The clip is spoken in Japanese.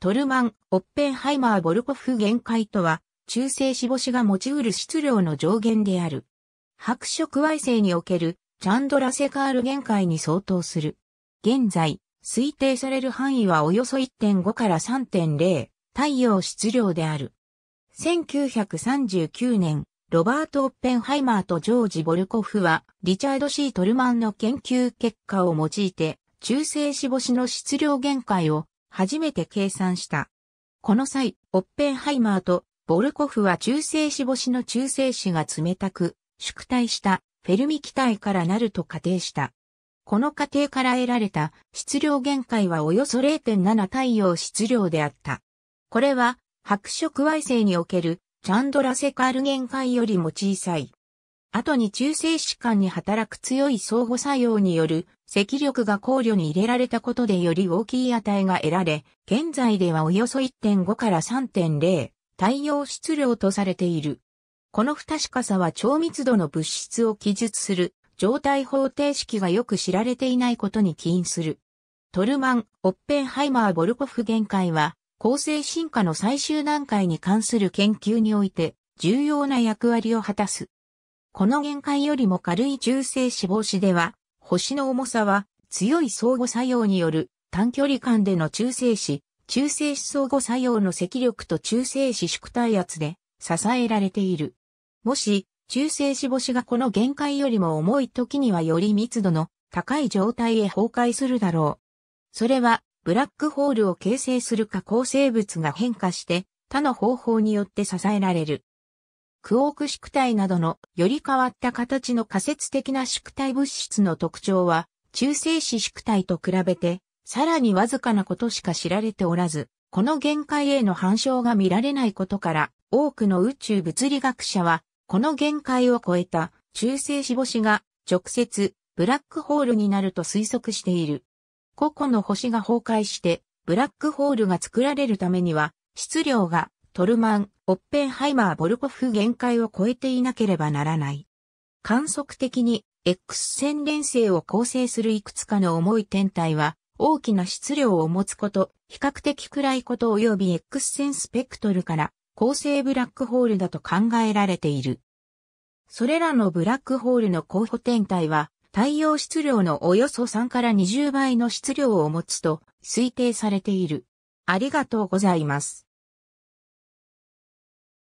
トルマン、オッペンハイマー・ボルコフ限界とは、中性子母子が持ちうる質量の上限である。白色矮星におけるチャンドラセカール限界に相当する。現在、推定される範囲はおよそ1.5から3.0太陽質量である。1939年、ロバート・オッペンハイマーとジョージ・ボルコフは、リチャード・シー・トルマンの研究結果を用いて、中性子母子の質量限界を初めて計算した。この際、オッペンハイマーとボルコフは中性子星の中性子が冷たく、縮体したフェルミ気体からなると仮定した。この過程から得られた質量限界はおよそ0.7太陽質量であった。これは白色矮星におけるチャンドラセカール限界よりも小さい。後に中性子間に働く強い相互作用による積力が考慮に入れられたことでより大きい値が得られ、現在ではおよそ1.5から3.0、太陽質量とされている。この不確かさは超密度の物質を記述する状態方程式がよく知られていないことに起因する。トルマン、オッペンハイマー、ボルコフ限界は、構成進化の最終段階に関する研究において重要な役割を果たす。この限界よりも軽い中性脂肪子では、星の重さは強い相互作用による短距離間での中性子、中性子相互作用の積力と中性子縮体圧で支えられている。もし、中性子星がこの限界よりも重い時にはより密度の高い状態へ崩壊するだろう。それは、ブラックホールを形成するか構成物が変化して、他の方法によって支えられる。クオーク縮体などのより変わった形の仮説的な縮体物質の特徴は、中性子縮体と比べて、さらにわずかなことしか知られておらず、この限界への反証が見られないことから、多くの宇宙物理学者は、この限界を超えた中性子星が直接ブラックホールになると推測している。個々の星が崩壊して、ブラックホールが作られるためには、質量がトルマン、オッペンハイマー・ボルコフ限界を超えていなければならない。観測的に X 線連星を構成するいくつかの重い天体は大きな質量を持つこと、比較的暗いこと及び X 線スペクトルから構成ブラックホールだと考えられている。それらのブラックホールの候補天体は太陽質量のおよそ3から20倍の質量を持つと推定されている。ありがとうございます。